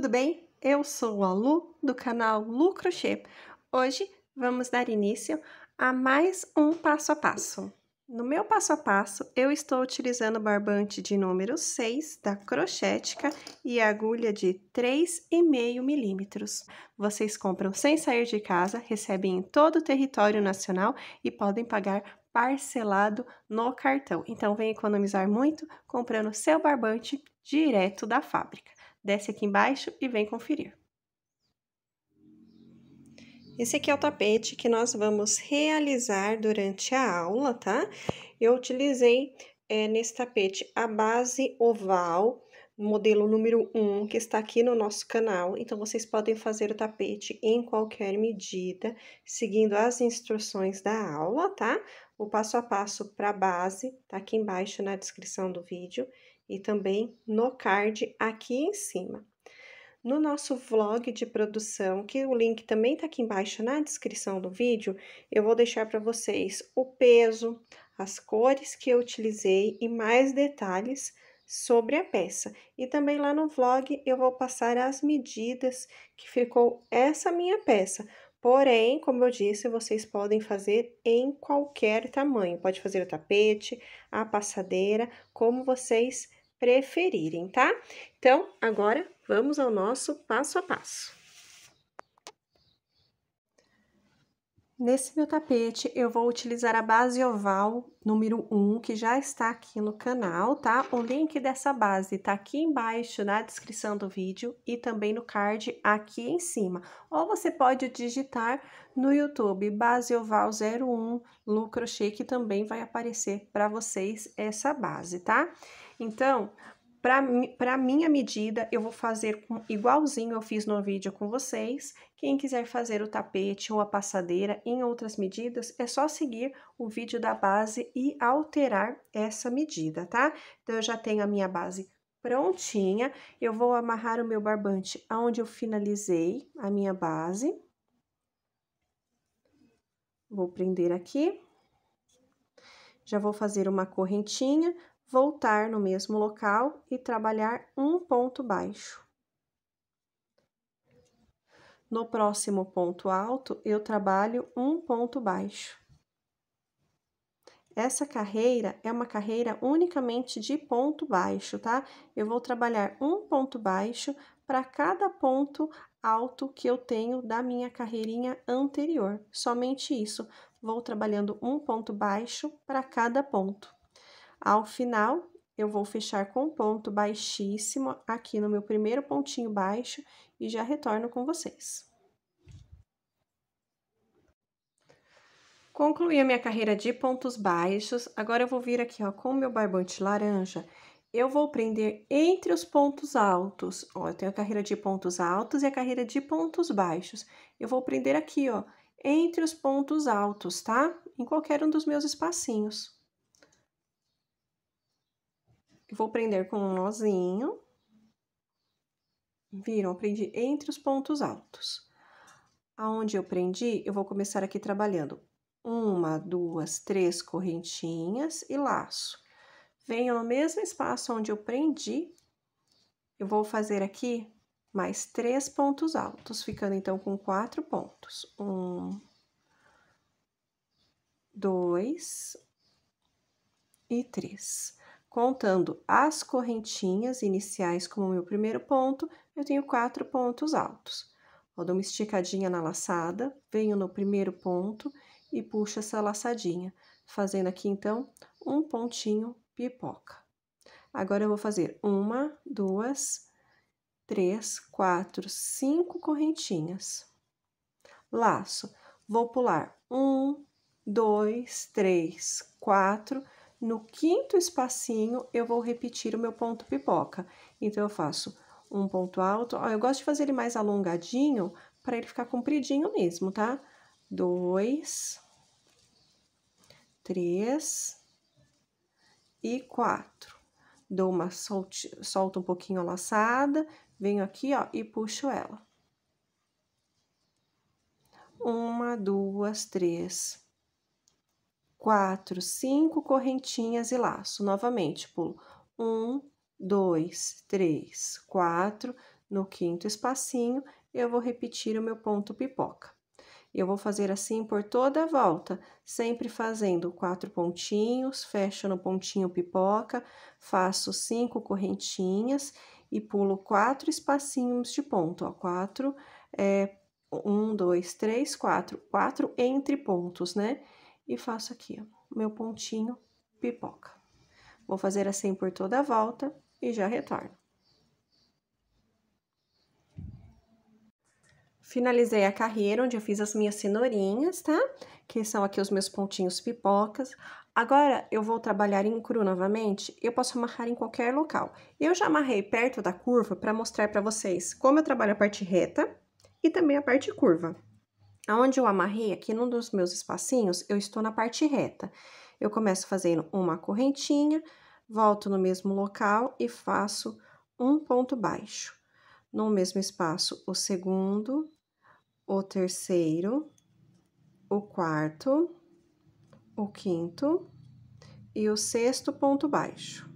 tudo bem? Eu sou a Lu do canal Lu Crochê. Hoje vamos dar início a mais um passo a passo. No meu passo a passo, eu estou utilizando barbante de número 6 da Crochética e agulha de 3,5 milímetros. Vocês compram sem sair de casa, recebem em todo o território nacional e podem pagar parcelado no cartão. Então, vem economizar muito comprando seu barbante direto da fábrica. Desce aqui embaixo e vem conferir. Esse aqui é o tapete que nós vamos realizar durante a aula, tá? Eu utilizei é, nesse tapete a base oval, modelo número 1, que está aqui no nosso canal. Então, vocês podem fazer o tapete em qualquer medida, seguindo as instruções da aula, tá? O passo a passo para a base tá aqui embaixo na descrição do vídeo e também no card aqui em cima. No nosso vlog de produção, que o link também tá aqui embaixo na descrição do vídeo, eu vou deixar para vocês o peso, as cores que eu utilizei e mais detalhes sobre a peça. E também lá no vlog eu vou passar as medidas que ficou essa minha peça. Porém, como eu disse, vocês podem fazer em qualquer tamanho. Pode fazer o tapete, a passadeira, como vocês preferirem, tá? Então, agora vamos ao nosso passo a passo. Nesse meu tapete, eu vou utilizar a base oval número 1, que já está aqui no canal, tá? O link dessa base tá aqui embaixo na descrição do vídeo e também no card aqui em cima. Ou você pode digitar no YouTube base oval 01 lucro crochê, que também vai aparecer para vocês essa base, tá? Então, para minha medida, eu vou fazer com, igualzinho eu fiz no vídeo com vocês. Quem quiser fazer o tapete ou a passadeira em outras medidas, é só seguir o vídeo da base e alterar essa medida, tá? Então, eu já tenho a minha base prontinha. Eu vou amarrar o meu barbante aonde eu finalizei a minha base. Vou prender aqui. Já vou fazer uma correntinha voltar no mesmo local e trabalhar um ponto baixo. No próximo ponto alto, eu trabalho um ponto baixo. Essa carreira é uma carreira unicamente de ponto baixo, tá? Eu vou trabalhar um ponto baixo para cada ponto alto que eu tenho da minha carreirinha anterior. Somente isso. Vou trabalhando um ponto baixo para cada ponto. Ao final, eu vou fechar com ponto baixíssimo aqui no meu primeiro pontinho baixo e já retorno com vocês. Concluí a minha carreira de pontos baixos, agora eu vou vir aqui, ó, com o meu barbante laranja, eu vou prender entre os pontos altos, ó, eu tenho a carreira de pontos altos e a carreira de pontos baixos. Eu vou prender aqui, ó, entre os pontos altos, tá? Em qualquer um dos meus espacinhos. Vou prender com um nozinho. Viram? Eu prendi entre os pontos altos. Aonde eu prendi, eu vou começar aqui trabalhando uma, duas, três correntinhas e laço. Venho no mesmo espaço onde eu prendi, eu vou fazer aqui mais três pontos altos, ficando então com quatro pontos. Um, dois e três. Contando as correntinhas iniciais como meu primeiro ponto, eu tenho quatro pontos altos. Vou dar uma esticadinha na laçada, venho no primeiro ponto e puxo essa laçadinha, fazendo aqui, então, um pontinho pipoca. Agora, eu vou fazer uma, duas, três, quatro, cinco correntinhas. Laço. Vou pular um, dois, três, quatro no quinto espacinho, eu vou repetir o meu ponto pipoca. Então, eu faço um ponto alto. Ó, eu gosto de fazer ele mais alongadinho, para ele ficar compridinho mesmo, tá? Dois, três e quatro. Dou uma solte, solto um pouquinho a laçada, venho aqui, ó, e puxo ela. Uma, duas, três, quatro, cinco correntinhas e laço. Novamente, pulo um, dois, três, quatro. No quinto espacinho, eu vou repetir o meu ponto pipoca. Eu vou fazer assim por toda a volta, sempre fazendo quatro pontinhos, fecho no pontinho pipoca, faço cinco correntinhas e pulo quatro espacinhos de ponto, ó, quatro, é, um, dois, três, quatro, quatro entre pontos, né? e faço aqui, ó, meu pontinho pipoca. Vou fazer assim por toda a volta e já retorno. Finalizei a carreira, onde eu fiz as minhas cenourinhas, tá? Que são aqui os meus pontinhos pipocas. Agora, eu vou trabalhar em cru novamente, eu posso amarrar em qualquer local. Eu já amarrei perto da curva para mostrar para vocês como eu trabalho a parte reta e também a parte curva. Aonde eu amarrei, aqui num dos meus espacinhos, eu estou na parte reta. Eu começo fazendo uma correntinha, volto no mesmo local e faço um ponto baixo. No mesmo espaço, o segundo, o terceiro, o quarto, o quinto e o sexto ponto baixo.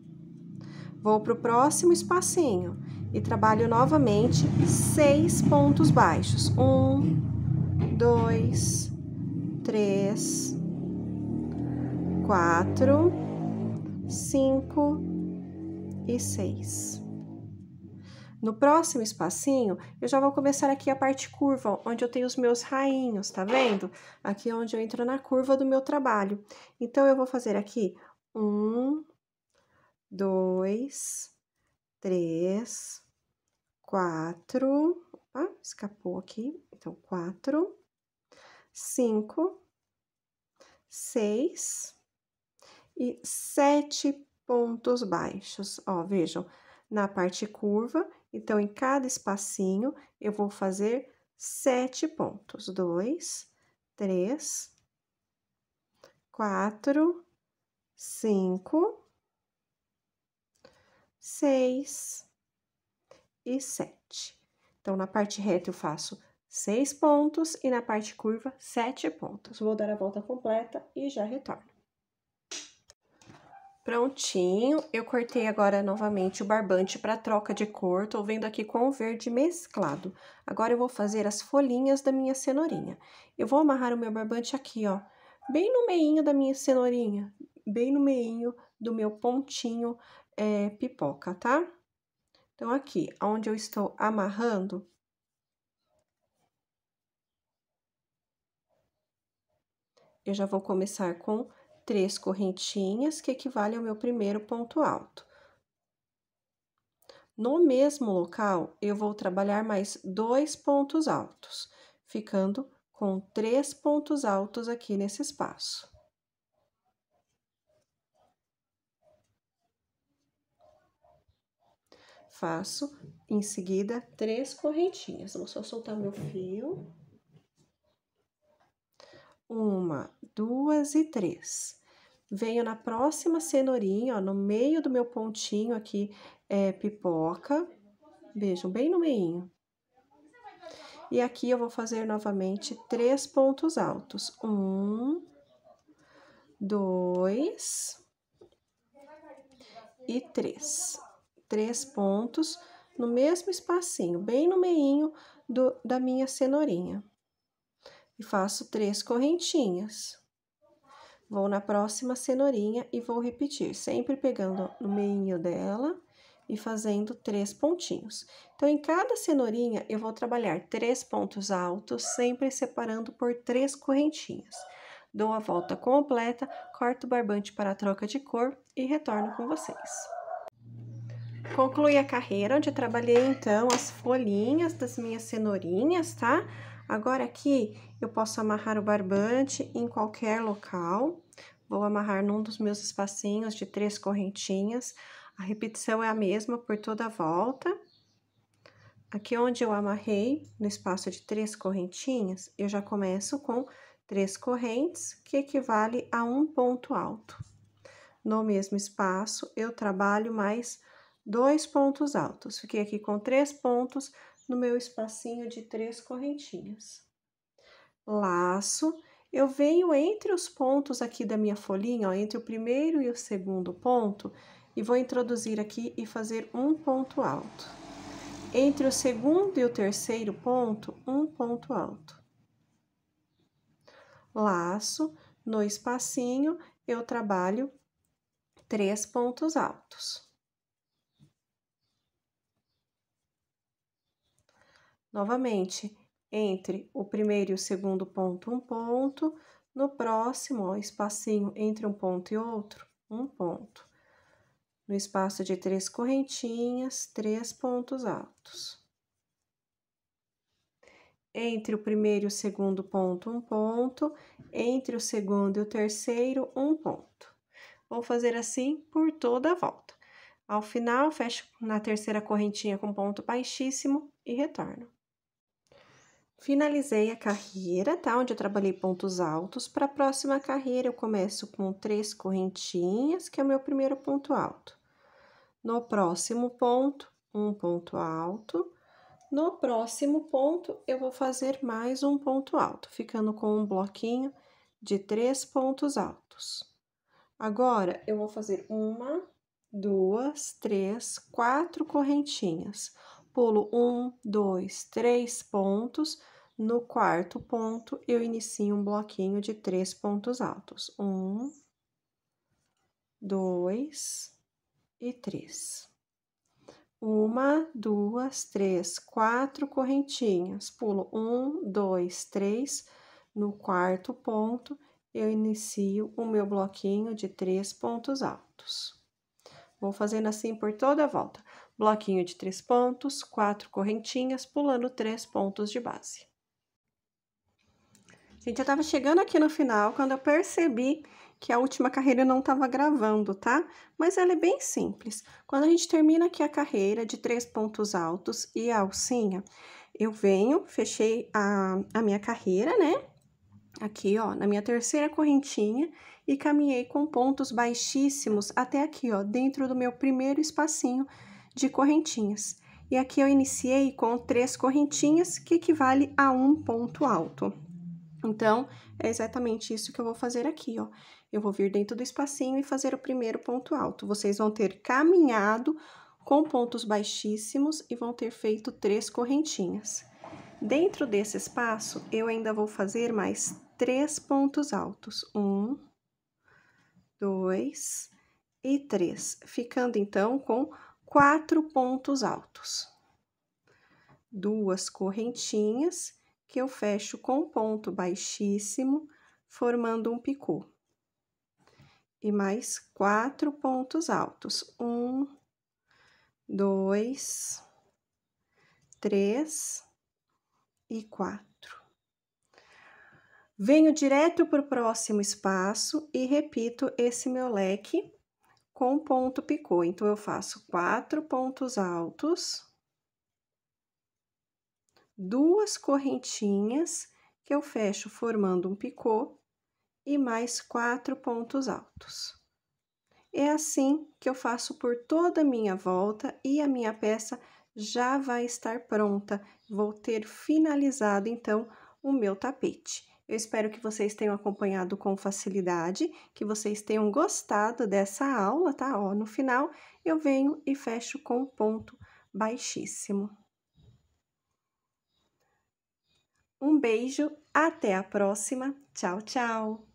Vou para o próximo espacinho e trabalho novamente seis pontos baixos. Um, dois, três, quatro, cinco e seis. No próximo espacinho, eu já vou começar aqui a parte curva, onde eu tenho os meus rainhos, tá vendo? Aqui é onde eu entro na curva do meu trabalho. Então, eu vou fazer aqui um, dois, três, quatro, opa, ah, escapou aqui, então, quatro, cinco, seis e sete pontos baixos. Ó, vejam, na parte curva, então em cada espacinho eu vou fazer sete pontos. Dois, três, quatro, cinco, seis e sete. Então, na parte reta eu faço 6 pontos e na parte curva 7 pontos. Vou dar a volta completa e já retorno. Prontinho, eu cortei agora novamente o barbante para troca de cor, tô vendo aqui com o verde mesclado. Agora eu vou fazer as folhinhas da minha cenourinha. Eu vou amarrar o meu barbante aqui, ó, bem no meinho da minha cenourinha, bem no meinho do meu pontinho é, pipoca, tá? Então, aqui, onde eu estou amarrando, Eu já vou começar com três correntinhas, que equivale ao meu primeiro ponto alto. No mesmo local, eu vou trabalhar mais dois pontos altos, ficando com três pontos altos aqui nesse espaço. Faço, em seguida, três correntinhas. Vou só soltar meu fio uma, duas e três. Venho na próxima cenourinha, ó, no meio do meu pontinho aqui, é pipoca. Vejam, bem no meio. E aqui eu vou fazer novamente três pontos altos. Um, dois e três. Três pontos no mesmo espacinho, bem no meinho do, da minha cenourinha e faço três correntinhas. Vou na próxima cenourinha e vou repetir, sempre pegando no meio dela e fazendo três pontinhos. Então, em cada cenourinha, eu vou trabalhar três pontos altos, sempre separando por três correntinhas. Dou a volta completa, corto o barbante para a troca de cor e retorno com vocês. Conclui a carreira, onde eu trabalhei, então, as folhinhas das minhas cenourinhas, tá? Agora, aqui, eu posso amarrar o barbante em qualquer local. Vou amarrar num dos meus espacinhos de três correntinhas. A repetição é a mesma por toda a volta. Aqui onde eu amarrei, no espaço de três correntinhas, eu já começo com três correntes, que equivale a um ponto alto. No mesmo espaço, eu trabalho mais dois pontos altos. Fiquei aqui com três pontos no meu espacinho de três correntinhas laço, eu venho entre os pontos aqui da minha folhinha, ó, entre o primeiro e o segundo ponto, e vou introduzir aqui e fazer um ponto alto. Entre o segundo e o terceiro ponto, um ponto alto. Laço, no espacinho, eu trabalho três pontos altos. Novamente, entre o primeiro e o segundo ponto, um ponto. No próximo, ó, espacinho entre um ponto e outro, um ponto. No espaço de três correntinhas, três pontos altos. Entre o primeiro e o segundo ponto, um ponto. Entre o segundo e o terceiro, um ponto. Vou fazer assim por toda a volta. Ao final, fecho na terceira correntinha com ponto baixíssimo e retorno. Finalizei a carreira, tá? Onde eu trabalhei pontos altos. Para a próxima carreira, eu começo com três correntinhas, que é o meu primeiro ponto alto. No próximo ponto, um ponto alto. No próximo ponto, eu vou fazer mais um ponto alto, ficando com um bloquinho de três pontos altos. Agora, eu vou fazer uma, duas, três, quatro correntinhas pulo um, dois, três pontos. No quarto ponto, eu inicio um bloquinho de três pontos altos. Um, dois e três. Uma, duas, três, quatro correntinhas. Pulo um, dois, três. No quarto ponto, eu inicio o meu bloquinho de três pontos altos. Vou fazendo assim por toda a volta bloquinho de três pontos, quatro correntinhas, pulando três pontos de base. Gente, eu tava chegando aqui no final quando eu percebi que a última carreira não tava gravando, tá? Mas ela é bem simples. Quando a gente termina aqui a carreira de três pontos altos e a alcinha, eu venho, fechei a, a minha carreira, né? Aqui, ó, na minha terceira correntinha e caminhei com pontos baixíssimos até aqui, ó, dentro do meu primeiro espacinho de correntinhas. E aqui eu iniciei com três correntinhas, que equivale a um ponto alto. Então, é exatamente isso que eu vou fazer aqui, ó. Eu vou vir dentro do espacinho e fazer o primeiro ponto alto. Vocês vão ter caminhado com pontos baixíssimos e vão ter feito três correntinhas. Dentro desse espaço, eu ainda vou fazer mais três pontos altos. Um, dois e três. Ficando, então, com quatro pontos altos. Duas correntinhas que eu fecho com ponto baixíssimo, formando um picô. E mais quatro pontos altos. Um, dois, três e quatro. Venho direto para o próximo espaço e repito esse meu leque com ponto picô. Então, eu faço quatro pontos altos, duas correntinhas que eu fecho formando um picô e mais quatro pontos altos. É assim que eu faço por toda a minha volta e a minha peça já vai estar pronta. Vou ter finalizado, então, o meu tapete. Eu espero que vocês tenham acompanhado com facilidade, que vocês tenham gostado dessa aula, tá? Ó, no final eu venho e fecho com ponto baixíssimo. Um beijo, até a próxima. Tchau, tchau!